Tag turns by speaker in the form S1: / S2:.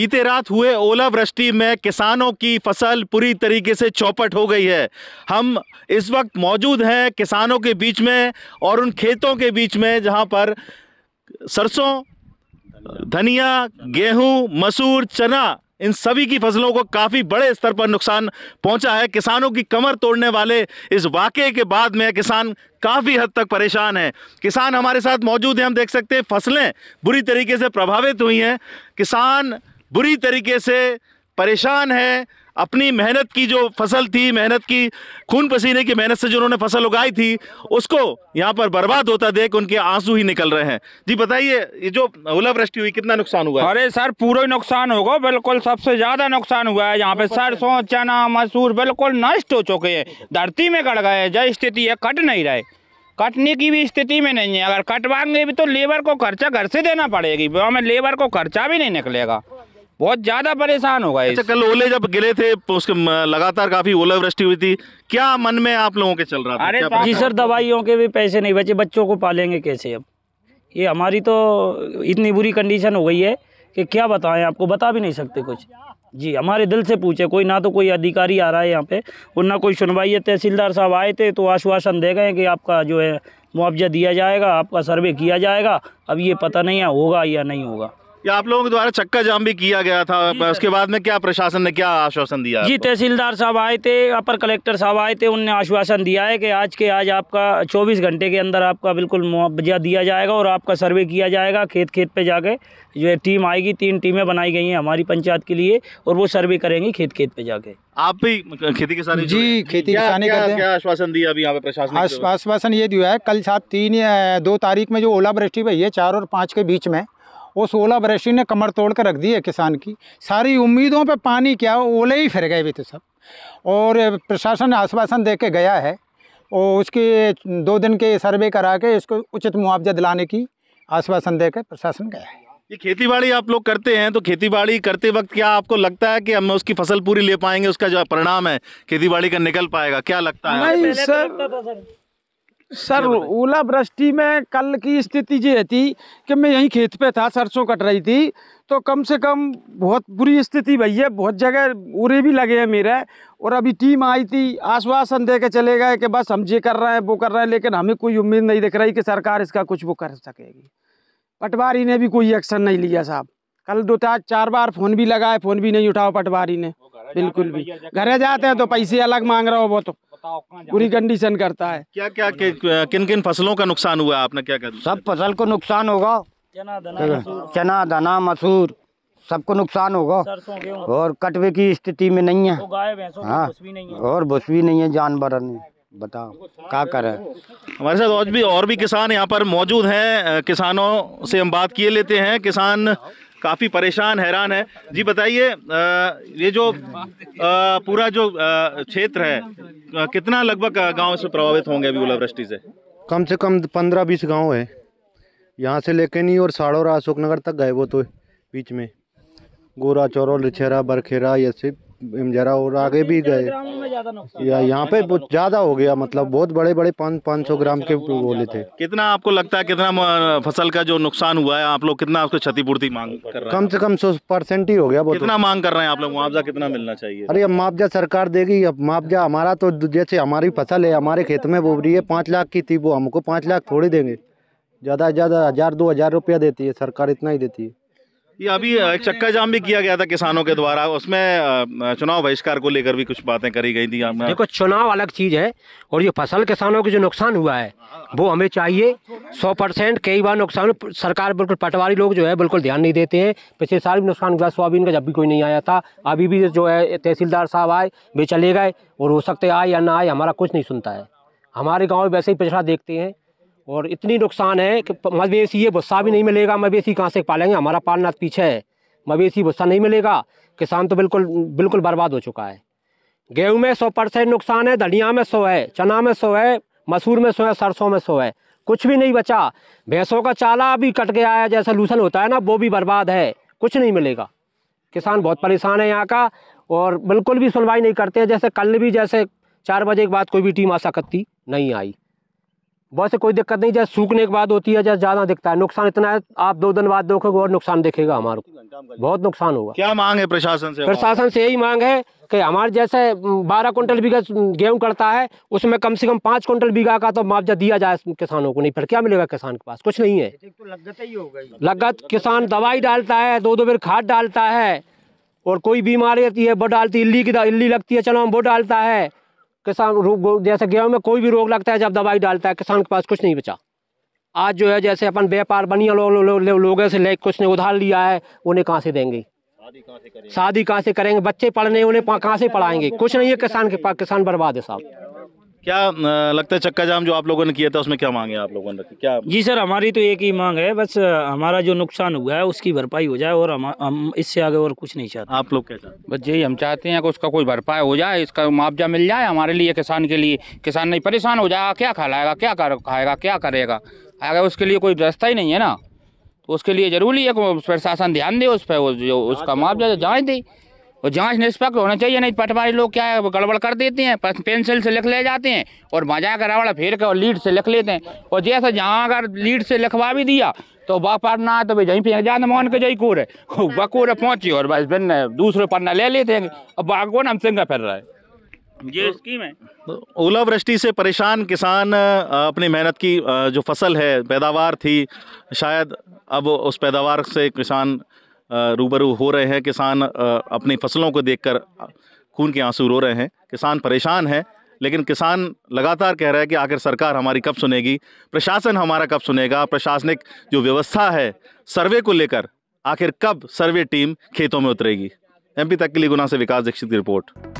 S1: बीते रात हुए ओलावृष्टि में किसानों की फसल पूरी तरीके से चौपट हो गई है हम इस वक्त मौजूद हैं किसानों के बीच में और उन खेतों के बीच में जहां पर सरसों धनिया गेहूं मसूर चना इन सभी की फसलों को काफ़ी बड़े स्तर पर नुकसान पहुंचा है किसानों की कमर तोड़ने वाले इस वाक़े के बाद में किसान काफ़ी हद तक परेशान है किसान हमारे साथ मौजूद हैं हम देख सकते हैं फसलें बुरी तरीके से प्रभावित हुई हैं किसान बुरी तरीके से परेशान है अपनी मेहनत की जो फसल थी मेहनत की खून पसीने की मेहनत से जो उन्होंने फसल उगाई थी उसको यहाँ पर बर्बाद होता देख उनके आंसू ही निकल रहे हैं जी बताइए ये जो ओलावृष्टि हुई कितना नुकसान हुआ अरे सर पूरा नुकसान होगा बिल्कुल सबसे ज्यादा नुकसान हुआ है यहाँ पे सरसों चना मसूर बिल्कुल
S2: नष्ट हो चुके हैं धरती में गड़ गए जय स्थिति है कट नहीं रहे कटने की भी स्थिति में नहीं है अगर कटवाएंगे भी तो लेबर को खर्चा घर से देना पड़ेगी हमें लेबर को खर्चा भी नहीं निकलेगा
S1: बहुत ज़्यादा परेशान होगा अच्छा कल ओले जब गिरे थे उसके लगातार काफ़ी ओलावृष्टि हुई थी क्या मन में आप लोगों के चल रहा था अरे जी सर
S3: दवाइयों के भी पैसे नहीं बचे बच्चों को पालेंगे कैसे अब ये हमारी तो इतनी बुरी कंडीशन हो गई है कि क्या बताएं आपको बता भी नहीं सकते कुछ जी हमारे दिल से पूछे कोई ना तो कोई अधिकारी आ रहा है यहाँ पे और ना कोई सुनवाई है तहसीलदार साहब आए थे तो आश्वासन दे गए कि आपका जो है मुआवजा दिया जाएगा आपका सर्वे किया जाएगा अब ये पता नहीं है होगा या नहीं होगा या आप लोगों के द्वारा चक्का
S1: जाम भी किया गया था उसके बाद में क्या प्रशासन ने क्या आश्वासन दिया जी
S3: तहसीलदार साहब आए थे अपर कलेक्टर साहब आए थे उनने आश्वासन दिया है कि आज के आज आपका 24 घंटे के अंदर आपका बिल्कुल मुआवजा दिया जाएगा और आपका सर्वे किया जाएगा खेत खेत पे जाके जो है टीम आएगी तीन टीमें बनाई गई हैं हमारी पंचायत के लिए और वो सर्वे करेंगी खेत खेत पे जाके आप भी
S1: खेती साथ जी खेती किसानी करते क्या, क्या आश्वासन दिया अभी यहाँ पे प्रशासन
S3: आश्वासन ये दिया है कल साहब तीन
S2: दो तारीख में जो ओला वृष्टि हुई है चार और पाँच के बीच में उस ओला बरसी ने कमर तोड़ कर रख दी है किसान की सारी उम्मीदों पे पानी क्या ओले ही फिर गए भी थे सब और प्रशासन आश्वासन दे के गया है और उसके दो दिन के सर्वे करा के इसको उचित मुआवजा दिलाने की आश्वासन देकर प्रशासन गया है
S1: ये खेतीबाड़ी आप लोग करते हैं तो खेतीबाड़ी करते वक्त क्या आपको लगता है कि हम उसकी फसल पूरी ले पाएंगे उसका जो परिणाम है खेतीबाड़ी का निकल पाएगा क्या लगता है नहीं तो सर
S2: सर ओलावृष्टि में कल की स्थिति ये थी कि मैं यहीं खेत पे था सरसों कट रही थी तो कम से कम बहुत बुरी स्थिति भई है बहुत जगह उरे भी लगे हैं मेरे और अभी टीम आई थी आश्वासन दे के चले गए कि बस हम ये कर रहे हैं वो कर रहे हैं लेकिन हमें कोई उम्मीद नहीं दिख रही कि सरकार इसका कुछ वो कर सकेगी पटवारी ने भी कोई एक्शन नहीं लिया साहब कल दो चार चार बार फ़ोन भी लगाए फ़ोन भी नहीं उठाओ पटवारी ने बिल्कुल भी घरे जाते हैं तो पैसे अलग मांग रहे हो वो तो पूरी कंडीशन करता है
S1: क्या क्या किन किन फसलों का नुकसान हुआ आपने
S3: क्या कर सब फसल को नुकसान होगा चना धना मसूर सबको नुकसान होगा और कटवे की स्थिति में नहीं है हाँ और भूस भी नहीं है जानवर ने बताओ क्या करें हमारे साथ और भी और भी किसान यहाँ
S1: पर मौजूद हैं किसानों से हम बात किए लेते हैं किसान काफ़ी परेशान हैरान है जी बताइए ये जो आ, पूरा जो क्षेत्र है कितना लगभग गांव से प्रभावित होंगे अभी ओलावृष्टि से कम से कम पंद्रह बीस गांव है यहाँ से लेके नहीं और साड़ोरा अशोकनगर तक गए वो तो बीच में गोरा चोरो रिछेरा बरखेरा ये सिर्फ इमजरा और आगे भी गए या यहाँ पे ज़्यादा हो गया मतलब बहुत बड़े बड़े पाँच पाँच सौ ग्राम के बोले थे कितना आपको लगता है कितना फसल का जो नुकसान हुआ है आप लोग कितना उसको क्षतिपूर्ति मांग कर रहे कम से कम सौ परसेंट ही हो गया कितना मांग कर रहे हैं आप लोग मुआवजा कितना मिलना चाहिए अरे अब मुआवजा सरकार देगी अब मुआवजा हमारा तो जैसे हमारी फसल है हमारे खेत में बो रही है पाँच लाख की थी वो हमको पाँच लाख थोड़ी देंगे ज़्यादा से ज़्यादा हज़ार दो हज़ार रुपया देती है सरकार इतना ही देती है ये अभी एक चक्का जाम भी किया गया था किसानों के द्वारा उसमें चुनाव बहिष्कार को लेकर भी कुछ बातें करी गई थी देखो चुनाव अलग चीज़ है और ये फसल किसानों को जो नुकसान हुआ है वो हमें चाहिए
S2: सौ परसेंट कई बार नुकसान सरकार बिल्कुल पटवारी लोग जो है बिल्कुल ध्यान नहीं देते हैं पिछले साल भी नुकसान हुआ सोयाबीन का जब भी कोई नहीं आया था अभी भी जो है तहसीलदार साहब आए वे चले गए और हो सकते आए या ना आए हमारा कुछ नहीं सुनता है हमारे गाँव में वैसे ही पिछड़ा देखते हैं और इतनी नुकसान है कि मवेशी ये भुस्सा भी नहीं मिलेगा मवेशी कहाँ से पालेंगे हमारा पालना पीछे है मवेशी भुस्सा नहीं मिलेगा किसान तो बिल्कुल बिल्कुल बर्बाद हो चुका है गेहूँ में सौ परसेंट नुकसान है धनिया में सौ है चना में सौ है मसूर में सौ है सरसों में सौ है कुछ भी नहीं बचा भैंसों का चाला भी कट गया है जैसा लूसन होता है ना वो भी बर्बाद है कुछ नहीं मिलेगा किसान बहुत परेशान है यहाँ का और बिल्कुल भी सुनवाई नहीं करते हैं जैसे कल भी जैसे चार बजे के बाद कोई भी टीम आ सकती नहीं आई वैसे कोई दिक्कत नहीं जैसे सूखने के बाद होती है जैसे ज़्यादा दिखता है नुकसान इतना है आप दो दिन बाद देखोगे और नुकसान देखेगा हमारे बहुत
S1: नुकसान होगा क्या मांग है प्रशासन से प्रशासन
S2: से यही मांग है कि हमारे जैसे बारह कुंटल बीघा गेहूं करता है उसमें कम से कम पाँच कुंटल बीघा का तो मुआवजा दिया जाए किसानों को नहीं फिर क्या मिलेगा किसान के पास कुछ नहीं है तो लगत किसान दवाई डालता है दो दो बार खाद डालता है और कोई बीमारी आती है वो डालती है इल्ली की इल्ली लगती है चलो हम वो डालता है किसान रोग जैसे गेहूँ में कोई भी रोग लगता है जब दवाई डालता है किसान के पास कुछ नहीं बचा आज जो है जैसे अपन व्यापार बनिया लोगों लो, लो, लो, से ले कुछ ने उधार लिया है उन्हें कहाँ से देंगे शादी कहाँ से करेंगे बच्चे पढ़ने उन्हें कहाँ से पढ़ाएंगे कुछ नहीं है किसान के पास किसान
S3: बर्बाद है
S1: साहब क्या लगता है चक्का जाम जो आप लोगों ने किया था उसमें क्या मांगे आप लोगों ने क्या
S3: जी सर हमारी तो एक ही मांग है बस हमारा जो नुकसान हुआ है उसकी भरपाई हो जाए और हम हम इससे आगे और कुछ नहीं चाहते आप लोग क्या चाहते बस यही हम चाहते हैं कि उसका कोई भरपाई हो जाए इसका मुआवजा मिल जाए
S2: हमारे लिए किसान के लिए किसान नहीं परेशान हो जाएगा क्या खा लाएगा क्या कर खाएगा क्या करेगा अगर उसके लिए कोई रास्ता ही नहीं है ना तो उसके लिए जरूरी है कि प्रशासन ध्यान दे उस पर जो उसका मुआवजा तो जाए दे और जांच निष्पक्ष होना चाहिए नहीं तो पटवारी लोग क्या है गड़बड़ कर देते हैं पेंसिल से लिख ले जाते हैं और मजा कर रावड़ा फेर कर और लीड से लिख लेते हैं और जैसे जहाँ अगर लीड से लिखवा भी दिया तो वह पढ़ना है तो भाई जहीं फेंक जाते मोहन के जही कूर है वह है पहुँची
S1: और बस बिन दूसरे पन्ना ले लेते हैं अब बागवान हम सिंगा फिर रहा है
S3: ये स्कीम है
S1: ओलावृष्टि से परेशान किसान अपनी मेहनत की जो फसल है पैदावार थी शायद अब उस पैदावार से किसान रूबरू हो रहे हैं किसान अपनी फसलों को देखकर खून के आंसू रो रहे हैं किसान परेशान है लेकिन किसान लगातार कह रहा है कि आखिर सरकार हमारी कब सुनेगी प्रशासन हमारा कब सुनेगा प्रशासनिक जो व्यवस्था है सर्वे को लेकर आखिर कब सर्वे टीम खेतों में उतरेगी एमपी तक के लिए गुना से विकास दीक्षित की रिपोर्ट